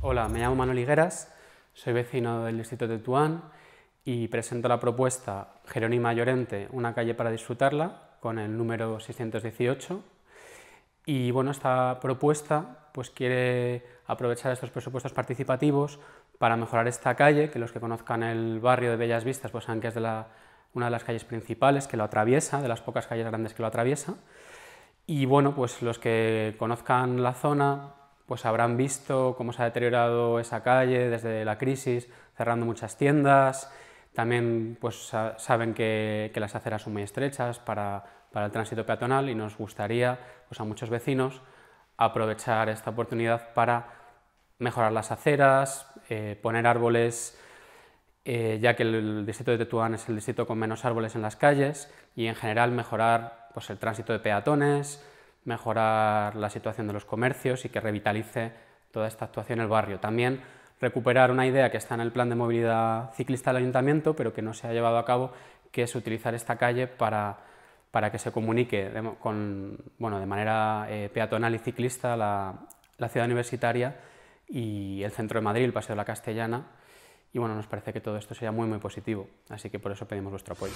Hola, me llamo Manuel Higueras, soy vecino del distrito de Tuán y presento la propuesta Jerónima Llorente, una calle para disfrutarla, con el número 618. Y bueno, esta propuesta pues quiere aprovechar estos presupuestos participativos para mejorar esta calle, que los que conozcan el barrio de Bellas Vistas pues saben que es de una de las calles principales que lo atraviesa, de las pocas calles grandes que lo atraviesa. Y bueno, pues los que conozcan la zona pues habrán visto cómo se ha deteriorado esa calle desde la crisis, cerrando muchas tiendas, también pues, saben que, las aceras son muy estrechas para, el tránsito peatonal y nos gustaría pues, a muchos vecinos aprovechar esta oportunidad para mejorar las aceras, eh, poner árboles, eh, ya que el, distrito de Tetuán es el distrito con menos árboles en las calles, y en general mejorar pues, el tránsito de peatones, mejorar la situación de los comercios y que revitalice toda esta actuación en el barrio. También recuperar una idea que está en el plan de movilidad ciclista del ayuntamiento, pero que no se ha llevado a cabo, que es utilizar esta calle para, que se comunique de, con, bueno, de manera eh, peatonal y ciclista la, ciudad universitaria y el centro de Madrid, el Paseo de la Castellana. Y bueno, nos parece que todo esto sería muy, muy positivo, así que por eso pedimos vuestro apoyo.